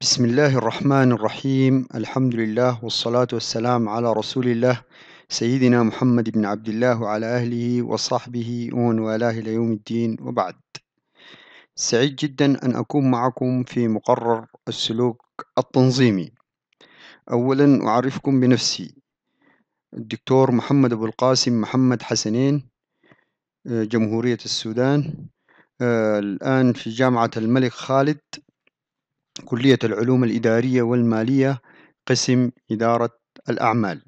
بسم الله الرحمن الرحيم الحمد لله والصلاة والسلام على رسول الله سيدنا محمد بن عبد الله وعلى أهله وصحبه ومن والاه إلى يوم الدين وبعد سعيد جدا أن أكون معكم في مقرر السلوك التنظيمي أولا أعرفكم بنفسي الدكتور محمد أبو القاسم محمد حسنين آه، جمهورية السودان آه، الآن في جامعة الملك خالد كلية العلوم الإدارية والمالية قسم إدارة الأعمال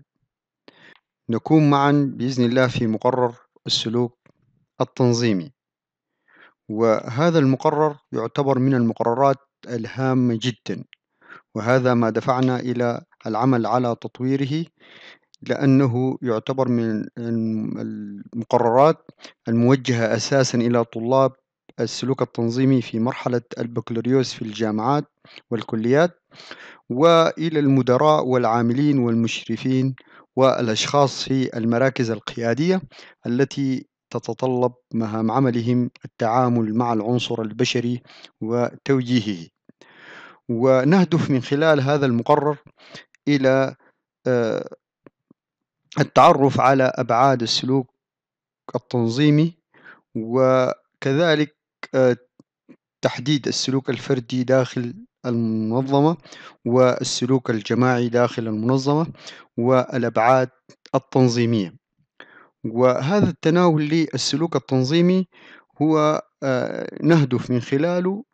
نكون معا بإذن الله في مقرر السلوك التنظيمي وهذا المقرر يعتبر من المقررات الهامة جدا وهذا ما دفعنا إلى العمل على تطويره لأنه يعتبر من المقررات الموجهة أساسا إلى طلاب السلوك التنظيمي في مرحلة البكالوريوس في الجامعات والكليات وإلى المدراء والعاملين والمشرفين والأشخاص في المراكز القيادية التي تتطلب مهام عملهم التعامل مع العنصر البشري وتوجيهه ونهدف من خلال هذا المقرر إلى آه، التعرف على أبعاد السلوك التنظيمي وكذلك تحديد السلوك الفردي داخل المنظمة والسلوك الجماعي داخل المنظمة والأبعاد التنظيمية وهذا التناول للسلوك التنظيمي هو آه، نهدف من خلاله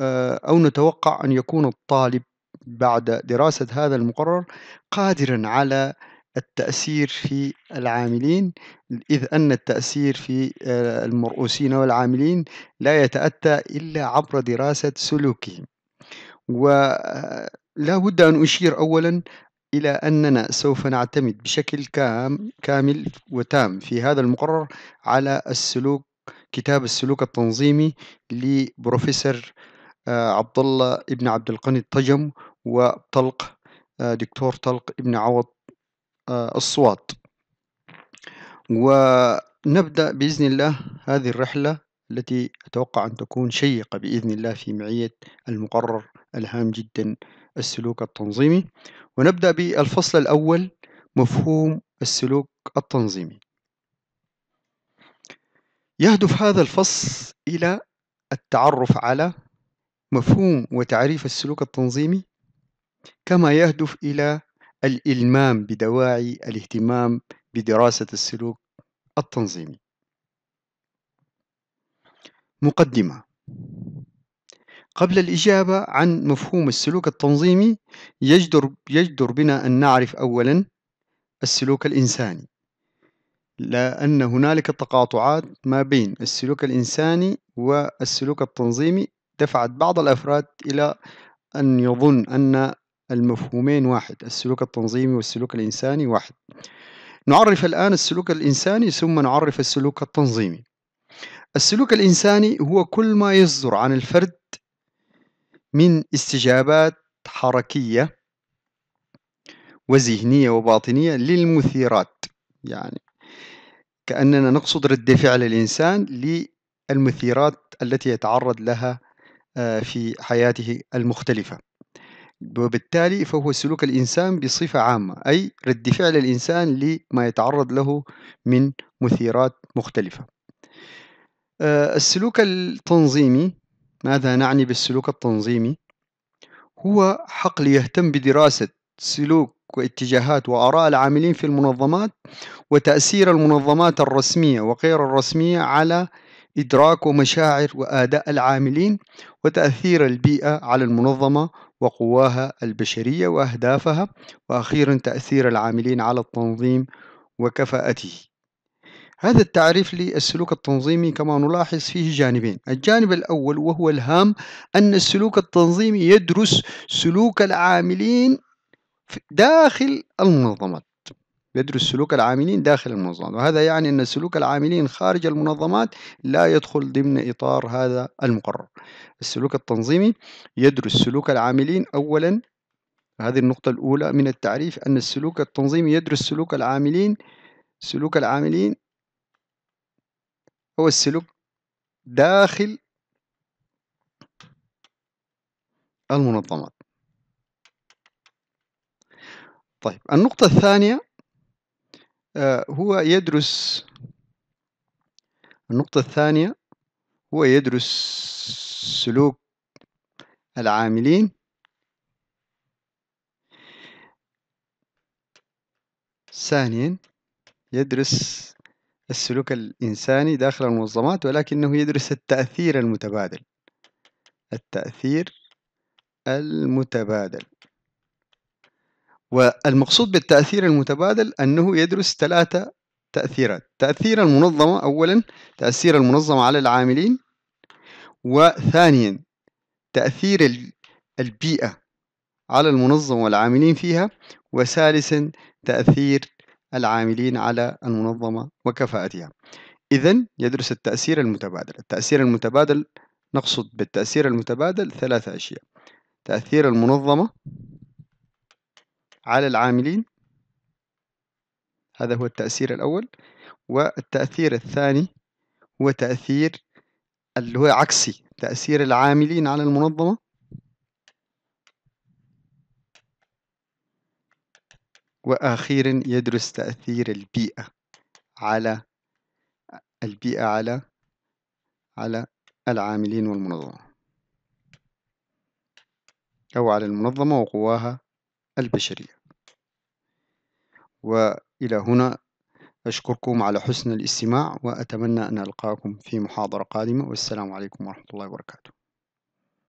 آه، أو نتوقع أن يكون الطالب بعد دراسة هذا المقرر قادرا على التأثير في العاملين إذ أن التأثير في آه، المرؤوسين والعاملين لا يتأتى إلا عبر دراسة سلوكهم ولا آه، بد أن أشير أولا إلى أننا سوف نعتمد بشكل كام كامل وتام في هذا المقرر على السلوك كتاب السلوك التنظيمي لبروفيسور آه، عبد الله ابن عبد القني الطجم وطلق دكتور طلق ابن عوض آه، الصوات ونبدأ بإذن الله هذه الرحلة التي أتوقع أن تكون شيقة بإذن الله في معية المقرر الهام جدا السلوك التنظيمي ونبدأ بالفصل الأول مفهوم السلوك التنظيمي يهدف هذا الفصل إلى التعرف على مفهوم وتعريف السلوك التنظيمي كما يهدف إلى الإلمام بدواعي الاهتمام بدراسة السلوك التنظيمي مقدمة قبل الإجابة عن مفهوم السلوك التنظيمي يجدر, يجدر بنا أن نعرف أولا السلوك الإنساني لأن هنالك تقاطعات ما بين السلوك الإنساني والسلوك التنظيمي دفعت بعض الأفراد إلى أن يظن أن المفهومين واحد السلوك التنظيمي والسلوك الإنساني واحد نعرف الآن السلوك الإنساني ثم نعرف السلوك التنظيمي السلوك الإنساني هو كل ما يصدر عن الفرد من استجابات حركية وذهنية وباطنية للمثيرات يعني كأننا نقصد رد فعل الإنسان للمثيرات التي يتعرض لها آه، في حياته المختلفة وبالتالي فهو سلوك الإنسان بصفة عامة أي رد فعل الإنسان لما يتعرض له من مثيرات مختلفة آه، السلوك التنظيمي ماذا نعني بالسلوك التنظيمي؟ هو حقل يهتم بدراسة سلوك واتجاهات وآراء العاملين في المنظمات وتأثير المنظمات الرسمية وغير الرسمية على إدراك ومشاعر وآداء العاملين وتأثير البيئة على المنظمة وقواها البشرية وأهدافها وأخيرا تأثير العاملين على التنظيم وكفاءته هذا التعريف للسلوك التنظيمي كما نلاحظ فيه جانبين الجانب الأول وهو الهام أن السلوك التنظيمي يدرس سلوك العاملين داخل المنظمات يدرس سلوك العاملين داخل المنظمات وهذا يعني أن سلوك العاملين خارج المنظمات لا يدخل ضمن إطار هذا المقرر السلوك التنظيمي يدرس سلوك العاملين أولا هذه النقطة الأولى من التعريف أن السلوك التنظيمي يدرس سلوك العاملين سلوك العاملين هو السلوك داخل المنظمات طيب النقطة الثانية آه، هو يدرس النقطة الثانية هو يدرس سلوك العاملين ثانيا يدرس السلوك الإنساني داخل المنظمات ولكنه يدرس التأثير المتبادل التأثير المتبادل والمقصود بالتأثير المتبادل أنه يدرس ثلاثة تأثيرات تأثير المنظمة أولا تأثير المنظمة على العاملين وثانيا تأثير البيئة على المنظمة والعاملين فيها وثالثا تأثير العاملين على المنظمة وكفاءتها إذا يدرس التأثير المتبادل التأثير المتبادل نقصد بالتأثير المتبادل ثلاثة أشياء تأثير المنظمة على العاملين هذا هو التأثير الأول والتأثير الثاني هو تأثير اللي هو عكسي تأثير العاملين على المنظمة وأخيرا يدرس تأثير البيئة على البيئة على على العاملين والمنظمة أو على المنظمة وقواها البشرية وإلى هنا أشكركم على حسن الاستماع وأتمنى أن ألقاكم في محاضرة قادمة والسلام عليكم ورحمة الله وبركاته